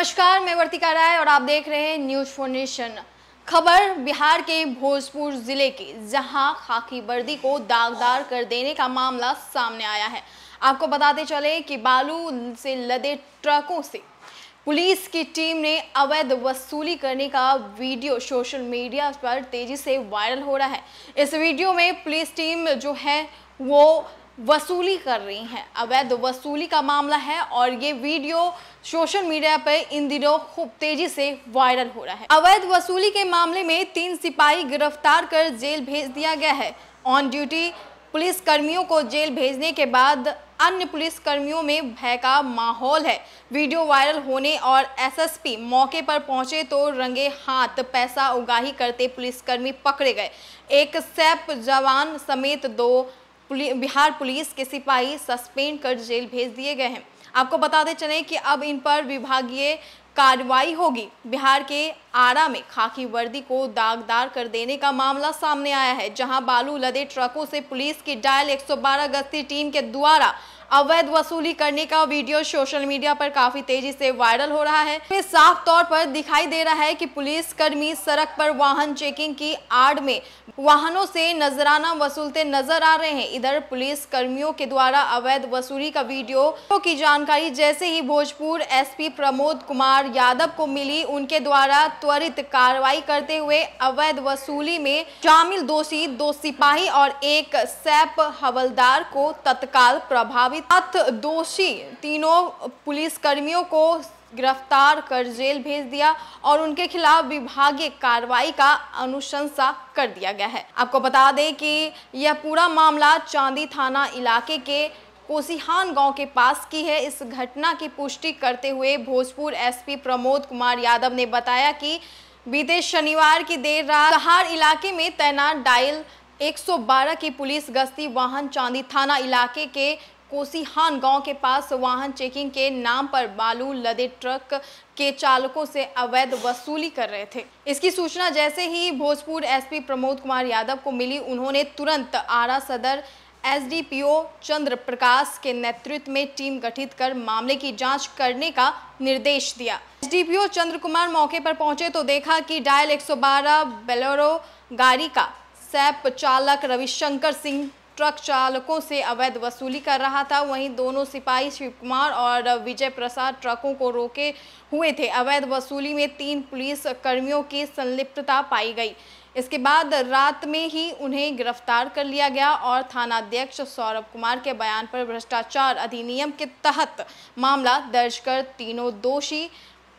नमस्कार मैं वर्तिका राय और आप देख रहे हैं न्यूज फोर नेशन खबर बिहार के भोजपुर जिले के जहां खाकी वर्दी को दागदार कर देने का मामला सामने आया है आपको बताते चले कि बालू से लदे ट्रकों से पुलिस की टीम ने अवैध वसूली करने का वीडियो सोशल मीडिया पर तेजी से वायरल हो रहा है इस वीडियो में पुलिस टीम जो है वो वसूली कर रही हैं अवैध वसूली का मामला है और ये वीडियो सोशल मीडिया पर इन दिनों खूब तेजी से वायरल हो रहा है अवैध वसूली के मामले में तीन सिपाही गिरफ्तार कर जेल भेज दिया गया है ऑन ड्यूटी पुलिस कर्मियों को जेल भेजने के बाद अन्य पुलिस कर्मियों में भय का माहौल है वीडियो वायरल होने और एसएसपी मौके पर पहुंचे तो रंगे हाथ पैसा उगाही करते पुलिसकर्मी पकड़े गए एक सैप जवान समेत दो बिहार पुलिस के सिपाही सस्पेंड कर जेल भेज दिए गए हैं आपको बताते चले कि अब इन पर विभागीय कार्रवाई होगी बिहार के आरा में खाकी वर्दी को दागदार कर देने का मामला सामने आया है जहां बालू लदे ट्रकों से पुलिस की डायल 112 गश्ती टीम के द्वारा अवैध वसूली करने का वीडियो सोशल मीडिया पर काफी तेजी से वायरल हो रहा है इसमें साफ तौर पर दिखाई दे रहा है कि पुलिस कर्मी सड़क पर वाहन चेकिंग की आड़ में वाहनों से नजराना वसूलते नजर आ रहे हैं इधर पुलिस कर्मियों के द्वारा अवैध वसूली का वीडियो की जानकारी जैसे ही भोजपुर एसपी प्रमोद कुमार कुमार यादव को मिली उनके द्वारा त्वरित कार्रवाई करते हुए अवैध वसूली में शामिल दोषी दो सिपाही और एक सैप हवलदार को तत्काल प्रभावित दोषी तीनों पुलिस कर्मियों को गिरफ्तार कर जेल भेज दिया और उनके खिलाफ विभागीय कार्रवाई का अनुशंसा कर दिया गया है आपको बता दें कि यह पूरा मामला चांदी थाना इलाके के कोसीहान गांव के पास की है इस घटना की पुष्टि करते हुए भोजपुर एसपी प्रमोद कुमार यादव ने बताया कि बीते शनिवार की देर रात कहार इलाके में तैनात डायल 112 की पुलिस गश्ती वाहन चांदी थाना इलाके के कोसीहान गांव के पास वाहन चेकिंग के नाम पर बालू लदे ट्रक के चालकों से अवैध वसूली कर रहे थे इसकी सूचना जैसे ही भोजपुर एसपी प्रमोद कुमार यादव को मिली उन्होंने तुरंत आरा सदर एसडीपीओ चंद्र प्रकाश के नेतृत्व में टीम गठित कर मामले की जांच करने का निर्देश दिया एसडीपीओ चंद्र कुमार मौके पर पहुंचे तो देखा कि डायल 112 बेलोरो गाड़ी का सैप चालक रविशंकर सिंह ट्रक चालकों से अवैध वसूली कर रहा था वहीं दोनों सिपाही शिव कुमार और विजय प्रसाद ट्रकों को रोके हुए थे अवैध वसूली में तीन पुलिस कर्मियों की संलिप्तता पाई गई इसके बाद रात में ही उन्हें गिरफ्तार कर लिया गया और थानाध्यक्ष सौरभ कुमार के बयान पर भ्रष्टाचार अधिनियम के तहत मामला दर्ज कर तीनों दोषी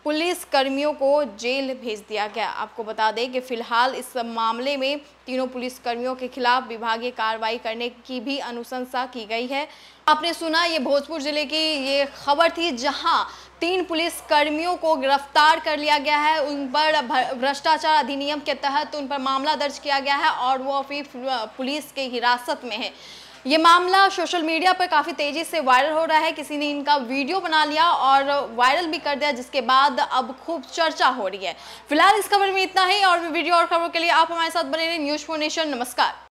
पुलिस कर्मियों को जेल भेज दिया गया आपको बता दें कि फिलहाल इस मामले में तीनों पुलिस कर्मियों के खिलाफ विभागीय कार्रवाई करने की भी अनुशंसा की गई है आपने सुना ये भोजपुर जिले की ये खबर थी जहां तीन पुलिस कर्मियों को गिरफ्तार कर लिया गया है उन पर भ्रष्टाचार अधिनियम के तहत उन पर मामला दर्ज किया गया है और वो अभी पुलिस के हिरासत में है ये मामला सोशल मीडिया पर काफ़ी तेज़ी से वायरल हो रहा है किसी ने इनका वीडियो बना लिया और वायरल भी कर दिया जिसके बाद अब खूब चर्चा हो रही है फिलहाल इस खबर में इतना ही और वीडियो और खबरों के लिए आप हमारे साथ बने रहे न्यूज़ फोर नेशन नमस्कार